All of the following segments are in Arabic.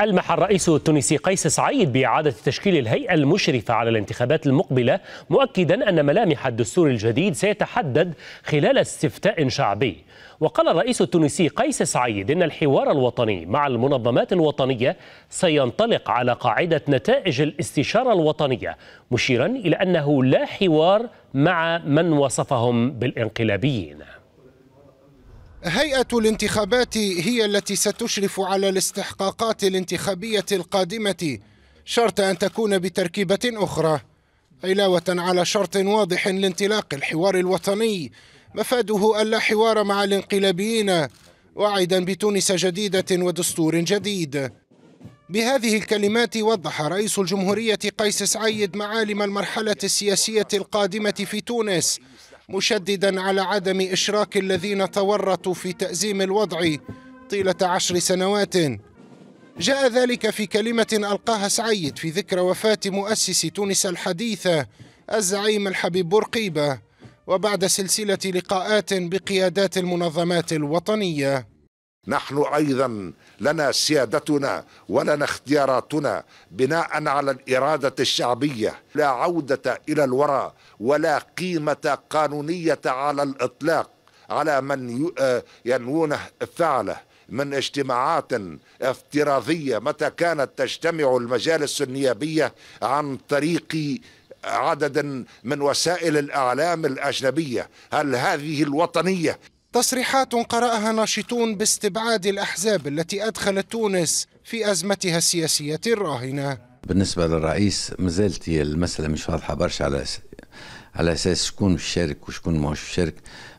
ألمح الرئيس التونسي قيس سعيد بإعادة تشكيل الهيئة المشرفة على الانتخابات المقبلة مؤكدا أن ملامح الدستور الجديد سيتحدد خلال استفتاء شعبي وقال الرئيس التونسي قيس سعيد إن الحوار الوطني مع المنظمات الوطنية سينطلق على قاعدة نتائج الاستشارة الوطنية مشيرا إلى أنه لا حوار مع من وصفهم بالانقلابيين هيئة الانتخابات هي التي ستشرف على الاستحقاقات الانتخابية القادمة شرط أن تكون بتركيبة أخرى علاوة على شرط واضح لانطلاق الحوار الوطني مفاده ألا حوار مع الانقلابيين واعدا بتونس جديدة ودستور جديد بهذه الكلمات وضح رئيس الجمهورية قيس سعيد معالم المرحلة السياسية القادمة في تونس مشددا على عدم إشراك الذين تورطوا في تأزيم الوضع طيلة عشر سنوات جاء ذلك في كلمة ألقاها سعيد في ذكرى وفاة مؤسس تونس الحديثة الزعيم الحبيب بورقيبة وبعد سلسلة لقاءات بقيادات المنظمات الوطنية نحن ايضا لنا سيادتنا ولنا اختياراتنا بناء على الاراده الشعبيه لا عوده الى الوراء ولا قيمه قانونيه على الاطلاق على من آه، ينوونه فعله من اجتماعات افتراضيه متى كانت تجتمع المجالس النيابيه عن طريق عدد من وسائل الاعلام الاجنبيه هل هذه الوطنيه تصريحات قرأها ناشطون باستبعاد الأحزاب التي أدخلت تونس في أزمتها السياسية الراهنة بالنسبة للرئيس مازالت المسألة مش واضحة برشا على على أساس شكون الشارك وشكون ماهوش الشارك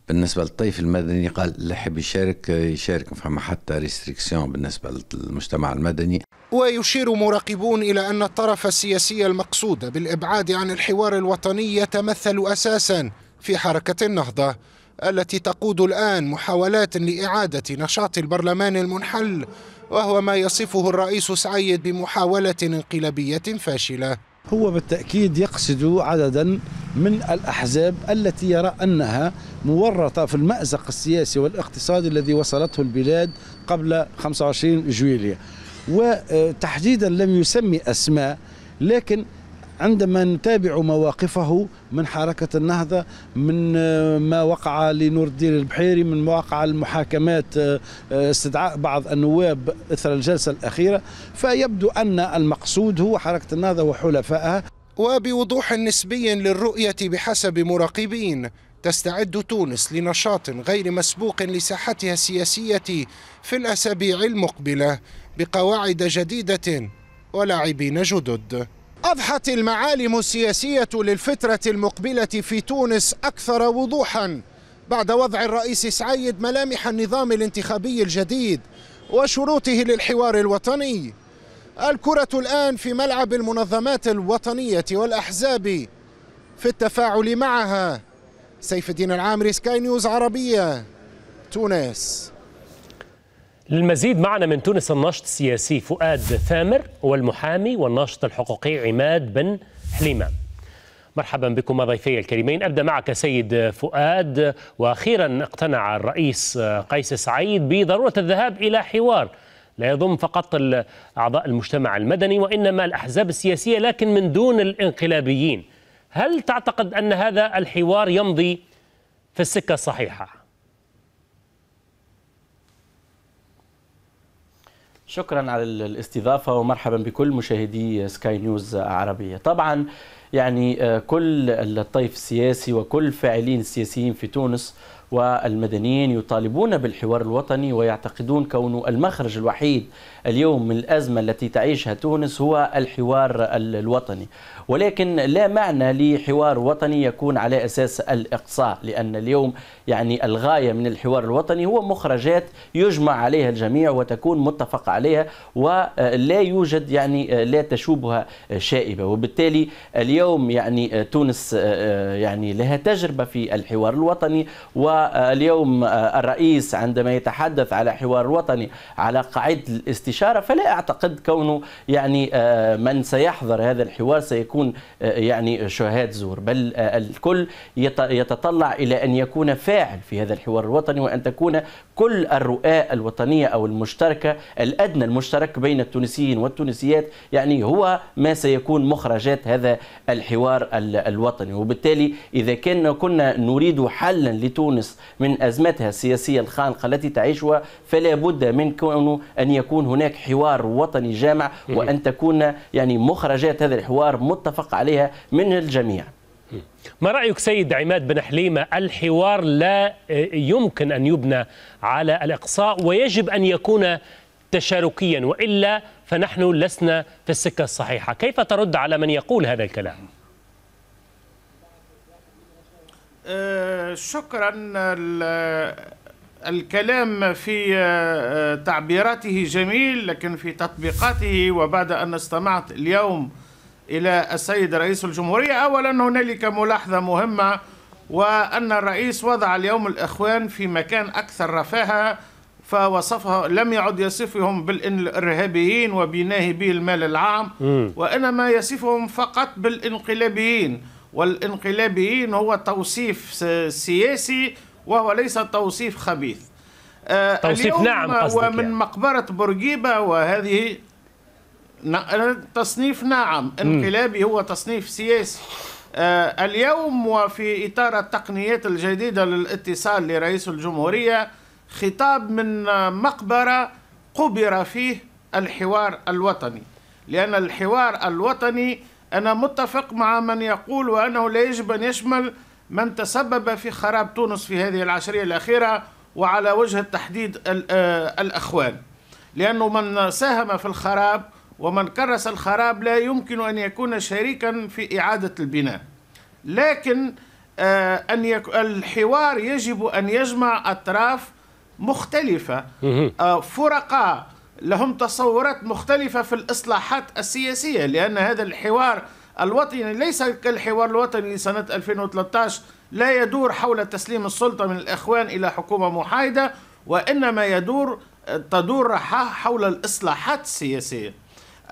بالنسبه للطيف المدني قال اللي يحب يشارك يشارك فما حتى ريستريكسيون بالنسبه للمجتمع المدني ويشير مراقبون الى ان الطرف السياسي المقصود بالابعاد عن الحوار الوطني يتمثل اساسا في حركه النهضه التي تقود الآن محاولات لإعادة نشاط البرلمان المنحل وهو ما يصفه الرئيس سعيد بمحاولة انقلابية فاشلة هو بالتأكيد يقصد عددا من الأحزاب التي يرى أنها مورطة في المأزق السياسي والاقتصادي الذي وصلته البلاد قبل 25 جويلية وتحديدا لم يسمي أسماء لكن عندما نتابع مواقفه من حركة النهضة من آه، ما وقع لنور الدين البحيري من ما وقع المحاكمات آه، آه، استدعاء بعض النواب إثر الجلسة الأخيرة فيبدو أن المقصود هو حركة النهضة وحلفائها وبوضوح نسبي للرؤية بحسب مراقبين تستعد تونس لنشاط غير مسبوق لساحتها السياسية في الأسابيع المقبلة بقواعد جديدة ولاعبين جدد أضحت المعالم السياسية للفترة المقبلة في تونس أكثر وضوحا بعد وضع الرئيس سعيد ملامح النظام الانتخابي الجديد وشروطه للحوار الوطني الكرة الآن في ملعب المنظمات الوطنية والأحزاب في التفاعل معها سيف الدين العامري سكاي نيوز عربية تونس للمزيد معنا من تونس الناشط السياسي فؤاد ثامر والمحامي والناشط الحقوقي عماد بن حليمه. مرحبا بكم ضيفي الكريمين ابدا معك سيد فؤاد واخيرا اقتنع الرئيس قيس سعيد بضروره الذهاب الى حوار لا يضم فقط اعضاء المجتمع المدني وانما الاحزاب السياسيه لكن من دون الانقلابيين هل تعتقد ان هذا الحوار يمضي في السكه الصحيحه شكرا على الاستضافة ومرحبا بكل مشاهدي سكاي نيوز عربية طبعا يعني آه، كل الطيف السياسي وكل فاعلين السياسيين في تونس والمدنيين يطالبون بالحوار الوطني ويعتقدون كون المخرج الوحيد اليوم من الأزمة التي تعيشها تونس هو الحوار الوطني ولكن لا معنى لحوار وطني يكون على أساس الإقصاء لأن اليوم يعني الغاية من الحوار الوطني هو مخرجات يجمع عليها الجميع وتكون متفق عليها ولا يوجد يعني لا تشوبها شائبة وبالتالي اليوم يعني تونس يعني لها تجربة في الحوار الوطني واليوم الرئيس عندما يتحدث على حوار وطني على قاعدة الاستشارة فلا أعتقد كونه يعني من سيحضر هذا الحوار سيكون يكون آه، يعني شهاد زور بل آه، الكل يتطلع إلى أن يكون فاعل في هذا الحوار الوطني وأن تكون كل الرؤى الوطنية أو المشتركة الأدنى المشترك بين التونسيين والتونسيات يعني هو ما سيكون مخرجات هذا الحوار الوطني وبالتالي إذا كنا كنا نريد حلا لتونس من أزمتها السياسية الخانقة التي تعيشها فلا بد من كونه أن يكون هناك حوار وطني جامع وأن تكون يعني مخرجات هذا الحوار متفق عليها من الجميع ما رأيك سيد عماد بن حليمة الحوار لا آه، يمكن أن يبنى على الإقصاء ويجب أن يكون تشاركيا وإلا فنحن لسنا في السكة الصحيحة كيف ترد على من يقول هذا الكلام؟ آه، شكرا الكلام في آه، تعبيراته جميل لكن في تطبيقاته وبعد أن استمعت اليوم إلى السيد رئيس الجمهورية أولا هنالك ملاحظة مهمة وأن الرئيس وضع اليوم الإخوان في مكان أكثر رفاهة فوصفها لم يعد يصفهم بالإرهابيين وبناهبي المال العام وإنما يصفهم فقط بالإنقلابيين والإنقلابيين هو توصيف سياسي وهو ليس توصيف خبيث آه، توصيف نعم ومن يعني. مقبرة برجيبة وهذه تصنيف نعم انقلابي هو تصنيف سياسي آه، اليوم وفي إطار التقنيات الجديدة للاتصال لرئيس الجمهورية خطاب من مقبرة قبر فيه الحوار الوطني لأن الحوار الوطني أنا متفق مع من يقول وأنه لا يجب أن يشمل من تسبب في خراب تونس في هذه العشرية الأخيرة وعلى وجه التحديد آه، الأخوان لأنه من ساهم في الخراب ومن كرس الخراب لا يمكن أن يكون شريكا في إعادة البناء لكن آه، أن يك... الحوار يجب أن يجمع أطراف مختلفة آه، فرقاء لهم تصورات مختلفة في الإصلاحات السياسية لأن هذا الحوار الوطني ليس كالحوار الوطني لسنة 2013 لا يدور حول تسليم السلطة من الإخوان إلى حكومة محايدة وإنما يدور تدور حول الإصلاحات السياسية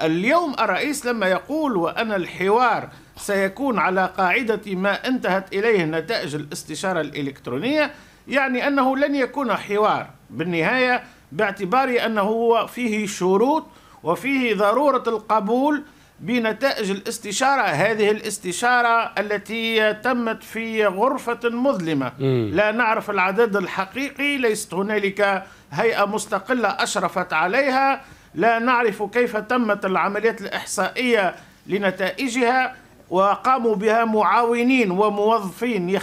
اليوم الرئيس لما يقول وأن الحوار سيكون على قاعدة ما انتهت إليه نتائج الاستشارة الإلكترونية يعني أنه لن يكون حوار بالنهاية باعتبار أنه هو فيه شروط وفيه ضرورة القبول بنتائج الاستشارة هذه الاستشارة التي تمت في غرفة مظلمة م. لا نعرف العدد الحقيقي ليست هنالك هيئة مستقلة أشرفت عليها لا نعرف كيف تمت العمليات الإحصائية لنتائجها وقاموا بها معاونين وموظفين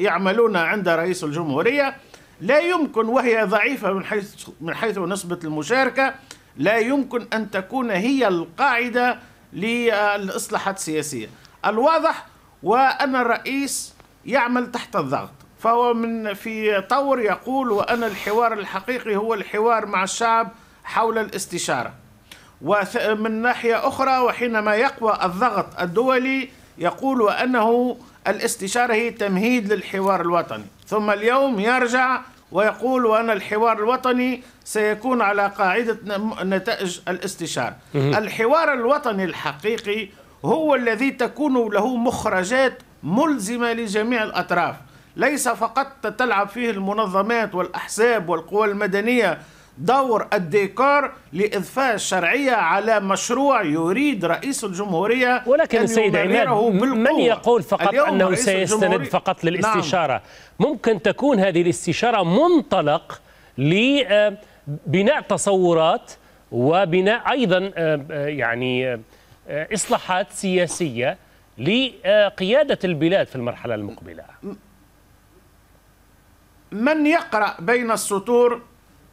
يعملون عند رئيس الجمهورية لا يمكن وهي ضعيفة من حيث من حيث نسبة المشاركة لا يمكن أن تكون هي القاعدة للإصلاحات السياسية الواضح وأن الرئيس يعمل تحت الضغط فهو من في طور يقول وأن الحوار الحقيقي هو الحوار مع الشعب حول الاستشارة ومن ناحية أخرى وحينما يقوى الضغط الدولي يقول أنه الاستشارة هي تمهيد للحوار الوطني ثم اليوم يرجع ويقول وأن الحوار الوطني سيكون على قاعدة نتائج الاستشارة الحوار الوطني الحقيقي هو الذي تكون له مخرجات ملزمة لجميع الأطراف ليس فقط تلعب فيه المنظمات والأحزاب والقوى المدنية دور الديكور لإضفاء الشرعية على مشروع يريد رئيس الجمهورية ولكن السيد عماد من يقول فقط أنه سيستند فقط للاستشارة نعم. ممكن تكون هذه الاستشارة منطلق لبناء آه، تصورات وبناء أيضا آه، آه، يعني إصلاحات سياسية لقيادة البلاد في المرحلة المقبلة من يقرأ بين السطور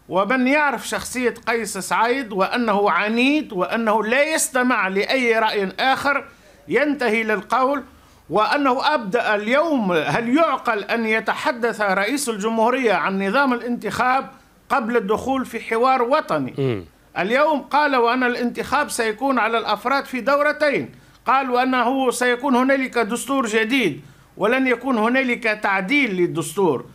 ومن يعرف شخصية قيس سعيد وأنه عنيد وأنه لا يستمع لأي رأي آخر ينتهي للقول وأنه أبدأ اليوم هل يعقل أن يتحدث رئيس الجمهورية عن نظام الانتخاب قبل الدخول في حوار وطني اليوم قال وأن الانتخاب سيكون على الأفراد في دورتين قال وأنه سيكون هنالك دستور جديد ولن يكون هنالك تعديل للدستور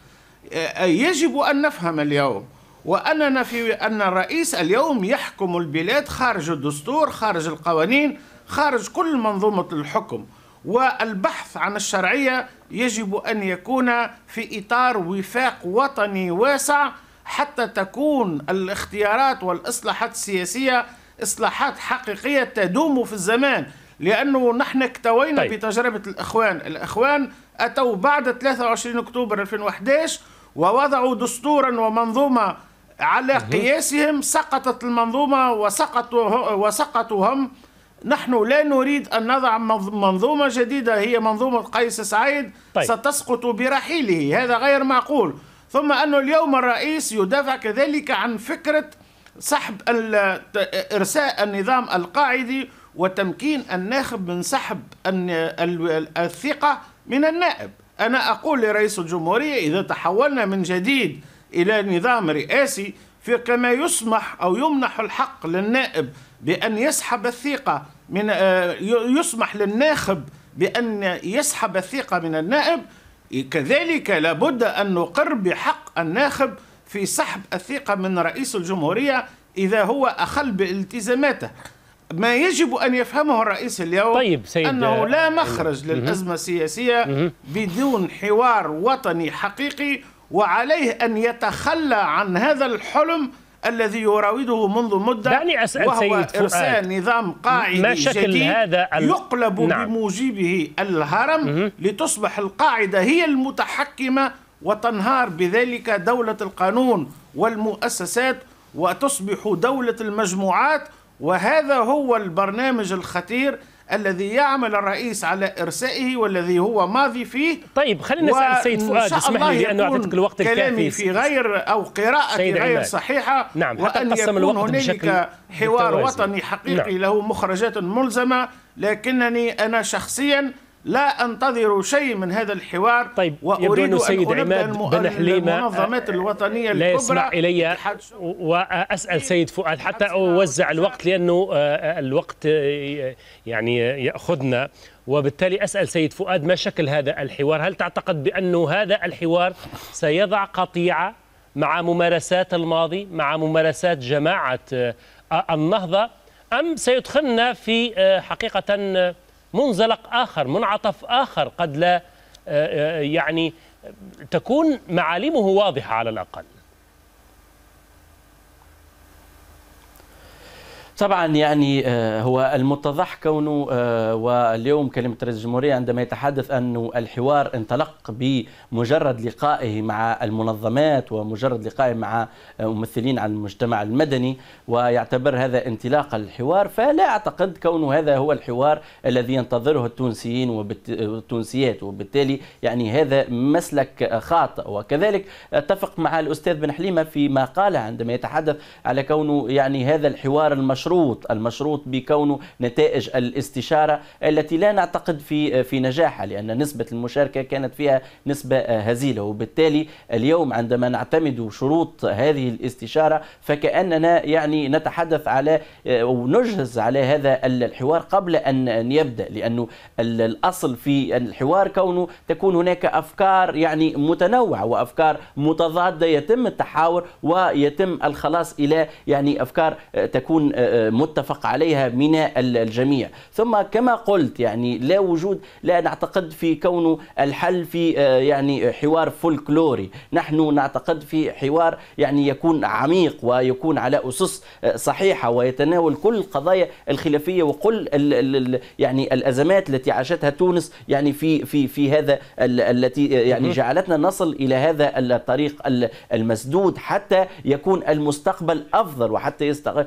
يجب أن نفهم اليوم وأننا في أن الرئيس اليوم يحكم البلاد خارج الدستور خارج القوانين خارج كل منظومة الحكم والبحث عن الشرعية يجب أن يكون في إطار وفاق وطني واسع حتى تكون الاختيارات والإصلاحات السياسية إصلاحات حقيقية تدوم في الزمان لأنه نحن اكتوينا طيب. بتجربة الإخوان الإخوان أتوا بعد 23 أكتوبر 2011 ووضعوا دستورا ومنظومة على قياسهم سقطت المنظومة وسقطوا وسقطوا هم نحن لا نريد أن نضع منظومة جديدة هي منظومة قيس سعيد طيب. ستسقط برحيله هذا غير معقول ثم أنه اليوم الرئيس يدافع كذلك عن فكرة سحب إرساء النظام القاعدي وتمكين الناخب من سحب الثقة من النائب أنا أقول لرئيس الجمهورية إذا تحولنا من جديد إلى نظام رئاسي في كما يسمح أو يمنح الحق للنائب بأن يسحب الثقة من آه، يسمح للناخب بأن يسحب الثقة من النائب كذلك لابد أن نقر بحق الناخب في سحب الثقة من رئيس الجمهورية إذا هو أخل بالتزاماته ما يجب أن يفهمه الرئيس اليوم طيب سيد أنه لا مخرج للأزمة السياسية بدون حوار وطني حقيقي وعليه أن يتخلى عن هذا الحلم الذي يراوده منذ مدة دعني أسأل وهو سيد إرسال نظام قاعدي ما شكل جديد هذا ال... يقلب نعم. بموجبه الهرم م -م. لتصبح القاعدة هي المتحكمة وتنهار بذلك دولة القانون والمؤسسات وتصبح دولة المجموعات وهذا هو البرنامج الخطير الذي يعمل الرئيس على إرسائه والذي هو ماضي فيه طيب خلينا نسأل السيد فؤاد اسمح لي لأنه أعطيتك الوقت الكافي كلامي في غير أو قراءه غير صحيحة نعم حتى يكون الوقت هنالك حوار وطني حقيقي نعم. له مخرجات ملزمة لكنني أنا شخصياً لا انتظر شيء من هذا الحوار طيب واريد يبدو أن عماد بن حليمه المنظمات آه، الوطنيه الكبرى لا يسمع الي واسال سيد فؤاد حتى اوزع الوقت لانه آه، آه، الوقت يعني ياخذنا وبالتالي اسال سيد فؤاد ما شكل هذا الحوار؟ هل تعتقد بانه هذا الحوار سيضع قطيعه مع ممارسات الماضي مع ممارسات جماعه النهضه ام سيدخلنا في حقيقه منزلق آخر منعطف آخر قد لا آه، آه، يعني تكون معالمه واضحة على الأقل طبعا يعني آه، هو المتضح كونه آه، واليوم كلمة رئيس الجمهورية عندما يتحدث أن الحوار انطلق بمجرد لقائه مع المنظمات ومجرد لقائه مع آه، ممثلين عن المجتمع المدني ويعتبر هذا انطلاق الحوار فلا أعتقد كونه هذا هو الحوار الذي ينتظره التونسيين والتونسيات وبالتالي يعني هذا مسلك خاطئ وكذلك أتفق مع الأستاذ بن حليمة فيما قال عندما يتحدث على كونه يعني هذا الحوار المشروع المشروط المشروط بكونه نتائج الاستشارة التي لا نعتقد في في نجاحها لأن نسبة المشاركة كانت فيها نسبة آه، هزيلة وبالتالي اليوم عندما نعتمد شروط هذه الاستشارة فكأننا يعني نتحدث على آه، ونجهز على هذا الحوار قبل أن يبدأ لأنه الأصل في الحوار كونه تكون هناك أفكار يعني متنوعة وأفكار متضادة يتم التحاور ويتم الخلاص إلى يعني أفكار آه، تكون متفق عليها من الجميع ثم كما قلت يعني لا وجود لا نعتقد في كونه الحل في آه، يعني حوار فولكلوري نحن نعتقد في حوار يعني يكون عميق ويكون على أسس آه، صحيحة ويتناول كل القضايا الخلافية وكل يعني الأزمات التي عاشتها تونس يعني في في في هذا التي آه، يعني جعلتنا نصل إلى هذا الطريق المسدود حتى يكون المستقبل أفضل وحتى يستقبل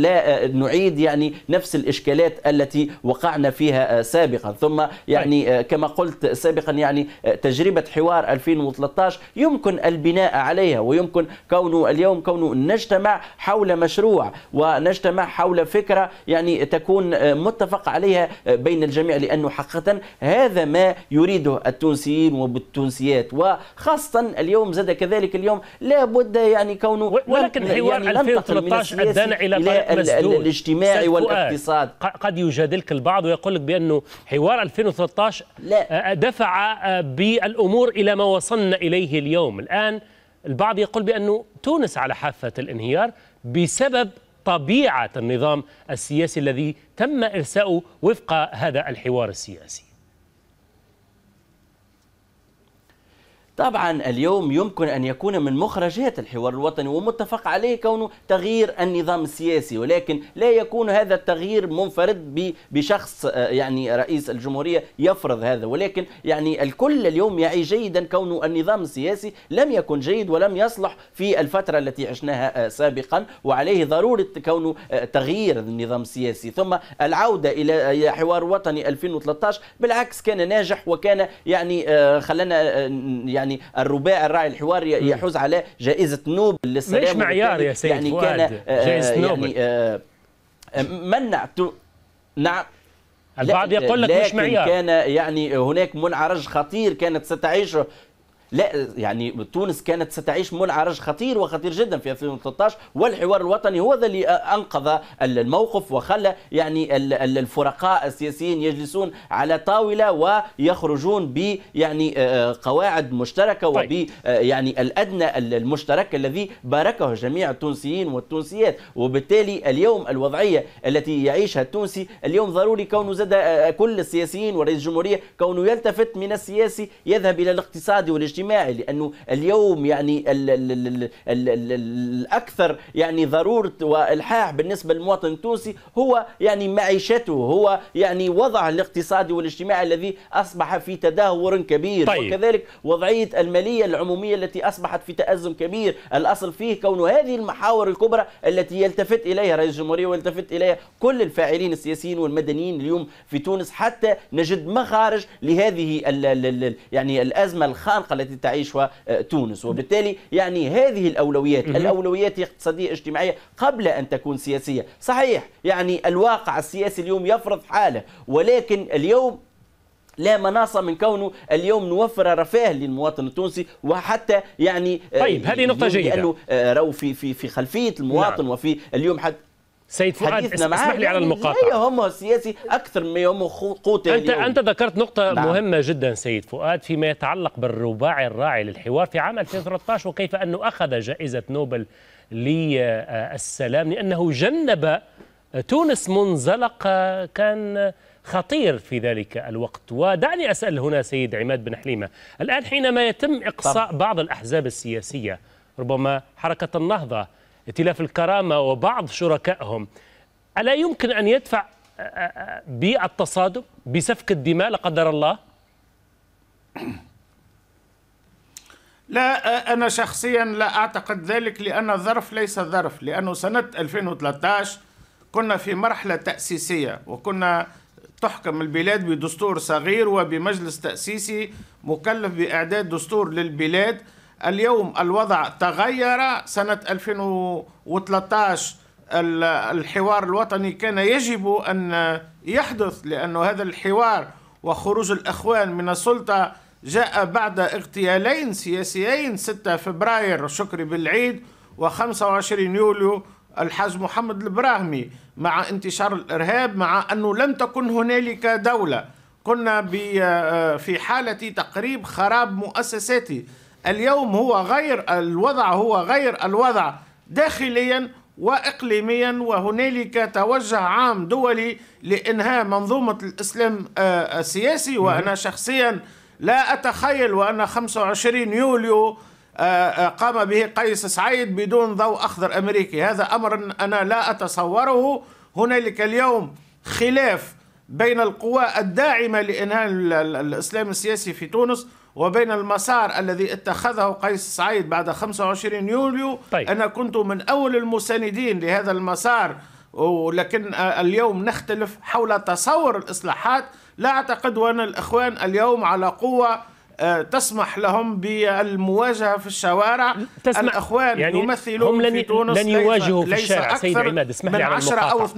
لا آه، نعيد يعني نفس الإشكالات التي وقعنا فيها آه، سابقا ثم يعني طيب. آه، كما قلت سابقا يعني تجربة حوار 2013 يمكن البناء عليها ويمكن كونه اليوم كونه نجتمع حول مشروع ونجتمع حول فكرة يعني تكون متفق عليها بين الجميع لأنه حقا هذا ما يريده التونسيين والتونسيات وخاصة اليوم زاد كذلك اليوم لا بد يعني كونه ولكن حوار يعني 2013 أدانا إلى, إلى الاجتماعي والاقتصاد قد يجادلك البعض ويقول لك بانه حوار 2013 لا. آه، آه، دفع آه، بالامور الى ما وصلنا اليه اليوم الان البعض يقول بانه تونس على حافه الانهيار بسبب طبيعه النظام السياسي الذي تم ارساؤه وفق هذا الحوار السياسي طبعا اليوم يمكن أن يكون من مخرجات الحوار الوطني ومتفق عليه كونه تغيير النظام السياسي ولكن لا يكون هذا التغيير منفرد بشخص آه، يعني رئيس الجمهورية يفرض هذا ولكن يعني الكل اليوم يعي جيدا كونه النظام السياسي لم يكن جيد ولم يصلح في الفترة التي عشناها آه، سابقا وعليه ضرورة كونه آه، تغيير النظام السياسي ثم العودة إلى حوار وطني 2013 بالعكس كان ناجح وكان يعني خلنا يعني يعني الرباعي الراعي الحوار يحوز على جائزه نوبل للسلام مش معيار يا يعني سيد آه، يعني كان جائزه نوبل يعني آه، منعت نعم البعض يقول لك مش معيار كان يعني هناك منعرج خطير كانت ستعيشه لا يعني تونس كانت ستعيش منعرج خطير وخطير جدا في 2013 والحوار الوطني هو ذا اللي انقذ الموقف وخلى يعني الفرقاء السياسيين يجلسون على طاوله ويخرجون ب يعني قواعد مشتركه وب طيب. يعني الادنى المشترك الذي باركه جميع التونسيين والتونسيات وبالتالي اليوم الوضعيه التي يعيشها التونسي اليوم ضروري كونه زاد كل السياسيين ورئيس الجمهوريه كونه يلتفت من السياسي يذهب الى الاقتصادي والاجتماعي الاجتماعي لانه اليوم يعني الـ الـ الـ الـ الـ الـ الاكثر يعني ضروره والحاح بالنسبه للمواطن التونسي هو يعني معيشته هو يعني وضعه الاقتصادي والاجتماعي الذي اصبح في تدهور كبير طيب. وكذلك وضعيه الماليه العموميه التي اصبحت في تازم كبير الاصل فيه كون هذه المحاور الكبرى التي يلتفت اليها رئيس الجمهوريه ويلتفت اليها كل الفاعلين السياسيين والمدنيين اليوم في تونس حتى نجد مخارج لهذه الـ الـ الـ يعني الازمه الخانقه التي التي تعيشها آه، تونس وبالتالي يعني هذه الأولويات الأولويات الاقتصادية اجتماعية قبل أن تكون سياسية صحيح يعني الواقع السياسي اليوم يفرض حاله ولكن اليوم لا مناص من كونه اليوم نوفر رفاه للمواطن التونسي وحتى يعني آه، طيب هذه نقطه جيده لانه راهو في في في خلفيه المواطن نعم. وفي اليوم حتى سيد فؤاد اسمح لي على يعني المقاطعه هي هم سياسي اكثر ما يوم قوت يعني انت اليوم. انت ذكرت نقطه نعم. مهمه جدا سيد فؤاد فيما يتعلق بالرباعي الراعي للحوار في عام 2013 وكيف انه اخذ جائزه نوبل للسلام لانه جنب تونس منزلق كان خطير في ذلك الوقت ودعني اسال هنا سيد عماد بن حليمه الان حينما يتم اقصاء طبعا. بعض الاحزاب السياسيه ربما حركه النهضه ائتلاف الكرامة وبعض شركائهم ألا يمكن أن يدفع بالتصادم بسفك الدماء لا قدر الله لا أنا شخصيا لا أعتقد ذلك لأن الظرف ليس ظرف لأنه سنة 2013 كنا في مرحلة تأسيسية وكنا تحكم البلاد بدستور صغير وبمجلس تأسيسي مكلف بإعداد دستور للبلاد اليوم الوضع تغير سنة 2013 الحوار الوطني كان يجب أن يحدث لأن هذا الحوار وخروج الإخوان من السلطة جاء بعد اغتيالين سياسيين 6 فبراير شكري بالعيد و25 يوليو الحاج محمد البراهمي مع انتشار الإرهاب مع أنه لم تكن هنالك دولة كنا في حالة تقريب خراب مؤسساتي اليوم هو غير الوضع هو غير الوضع داخليا واقليميا وهنالك توجه عام دولي لانهاء منظومه الاسلام آه، آه، السياسي وانا شخصيا لا اتخيل وان 25 يوليو آه، قام به قيس سعيد بدون ضوء اخضر امريكي هذا امر انا لا اتصوره هنالك اليوم خلاف بين القوى الداعمه لانهاء الاسلام السياسي في تونس وبين المسار الذي اتخذه قيس سعيد بعد 25 يوليو طيب. أنا كنت من أول المساندين لهذا المسار ولكن آه، اليوم نختلف حول تصور الإصلاحات لا أعتقد أن الإخوان اليوم على قوة آه، تسمح لهم بالمواجهه في الشوارع تسمح الاخوان يعني يمثلون هم لن في تونس لن يواجهوا في الشارع سيد عماد اسمح لي على 10 او 12%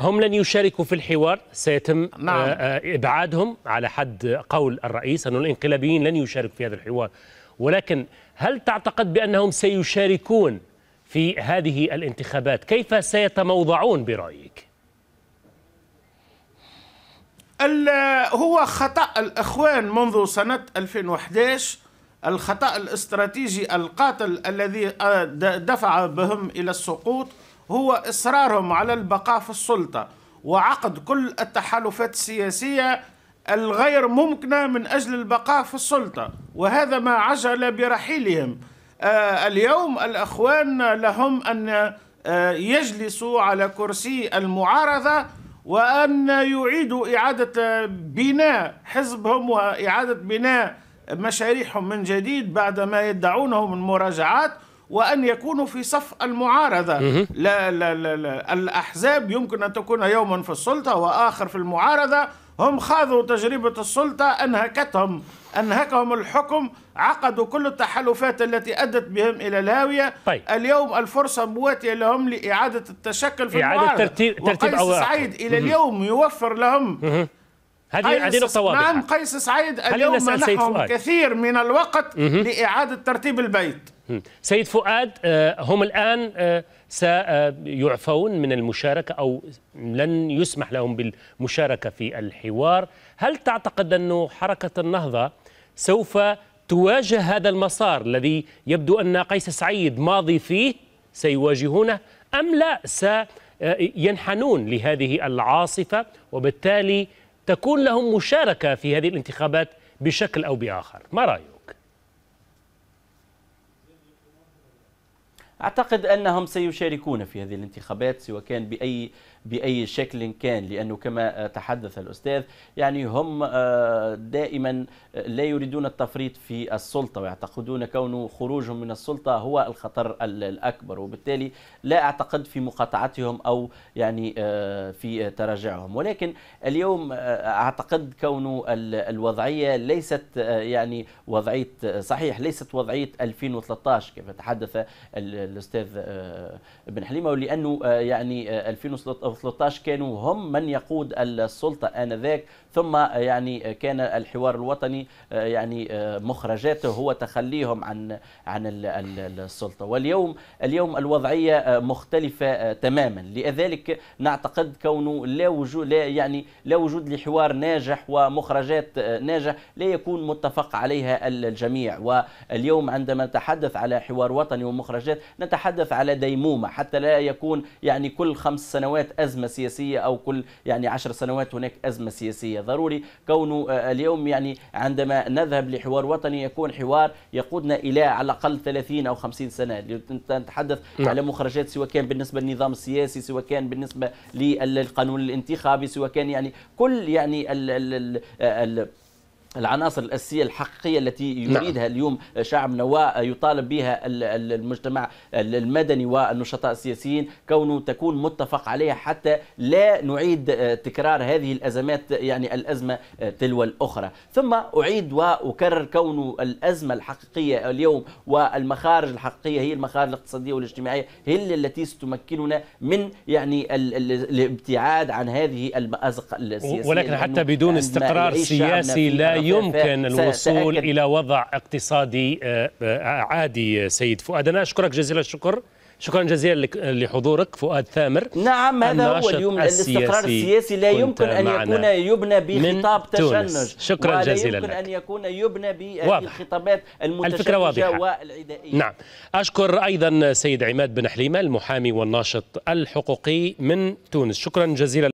هم لن يشاركوا في الحوار سيتم آه، نعم. آه، ابعادهم على حد قول الرئيس ان الانقلابيين لن يشاركوا في هذا الحوار ولكن هل تعتقد بانهم سيشاركون في هذه الانتخابات كيف سيتموضعون برايك هو خطأ الأخوان منذ سنة 2011 الخطأ الاستراتيجي القاتل الذي آه، دفع بهم إلى السقوط هو إصرارهم على البقاء في السلطة وعقد كل التحالفات السياسية الغير ممكنة من أجل البقاء في السلطة وهذا ما عجل برحيلهم آه، اليوم الأخوان لهم أن آه، يجلسوا على كرسي المعارضة وأن يعيدوا إعادة بناء حزبهم وإعادة بناء مشاريعهم من جديد بعد ما يدعونه من مراجعات وأن يكونوا في صف المعارضة لا, لا, لا, لا الأحزاب يمكن أن تكون يوما في السلطة وآخر في المعارضة هم خاضوا تجربة السلطة أنهكتهم أنهكهم الحكم عقدوا كل التحالفات التي أدت بهم إلى الهاوية طيب. اليوم الفرصة مواتية لهم لإعادة التشكل في إعادة ترتيب, ترتيب وقيس سعيد إلى اليوم يوفر لهم هذه هذه نقطة واضحة نعم قيس سعيد اليوم منحهم كثير من الوقت لإعادة ترتيب البيت سيد فؤاد آه، هم الآن آه، سيعفون من المشاركة أو لن يسمح لهم بالمشاركة في الحوار هل تعتقد أن حركة النهضة سوف تواجه هذا المسار الذي يبدو أن قيس سعيد ماضي فيه سيواجهونه أم لا سينحنون لهذه العاصفة وبالتالي تكون لهم مشاركة في هذه الانتخابات بشكل أو بآخر ما رأيك؟ أعتقد أنهم سيشاركون في هذه الانتخابات سواء كان بأي باي شكل كان لانه كما تحدث الاستاذ يعني هم آه، دائما آه، لا يريدون التفريط في السلطه ويعتقدون كون خروجهم من السلطه هو الخطر الاكبر وبالتالي لا اعتقد في مقاطعتهم او يعني آه، في تراجعهم ولكن اليوم اعتقد كون الوضعيه ليست يعني وضعيه صحيح ليست وضعيه 2013 كيف تحدث الاستاذ ابن حليمه ولانه يعني 2013 2013 كانوا هم من يقود السلطة آنذاك ثم آه، يعني آه، كان الحوار الوطني آه، يعني مخرجاته هو تخليهم عن عن السلطه واليوم اليوم الوضعيه مختلفه تماما لذلك نعتقد كونه لا وجود لا يعني لا وجود لحوار ناجح ومخرجات ناجح لا يكون متفق عليها الجميع واليوم عندما نتحدث على حوار وطني ومخرجات نتحدث على ديمومه حتى لا يكون يعني كل خمس سنوات ازمه سياسيه او كل يعني عشر سنوات هناك ازمه سياسيه ضروري كونه آه، اليوم يعني عندما نذهب لحوار وطني يكون حوار يقودنا الى على الاقل 30 او 50 سنه نتحدث نعم. على مخرجات سواء كان بالنسبه للنظام السياسي سواء كان بالنسبه للقانون الانتخابي سواء كان يعني كل يعني ال ال ال آه، ال العناصر الأساسية الحقيقية التي نعم. يريدها نعم. اليوم شعبنا ويطالب بها المجتمع المدني والنشطاء السياسيين كونه تكون متفق عليها حتى لا نعيد آه، تكرار هذه الأزمات يعني الأزمة آه، تلو الأخرى ثم أعيد وأكرر كون الأزمة الحقيقية اليوم والمخارج الحقيقية هي المخارج الاقتصادية والاجتماعية هي التي ستمكننا من يعني الابتعاد عن هذه المأزق السياسية ولكن حتى بدون استقرار سياسي لا يمكن الوصول إلى وضع اقتصادي آه، آه، عادي سيد فؤاد أنا أشكرك جزيل الشكر شكرا جزيلا لحضورك فؤاد ثامر نعم هذا هو اليوم الاستقرار السياسي لا يمكن ان يكون يبنى بخطاب تشنج شكرا ولا جزيلا يمكن لك. ان يكون يبنى بالخطابات المتشنجه والعدائيه نعم اشكر ايضا سيد عماد بن حليمه المحامي والناشط الحقوقي من تونس شكرا جزيلا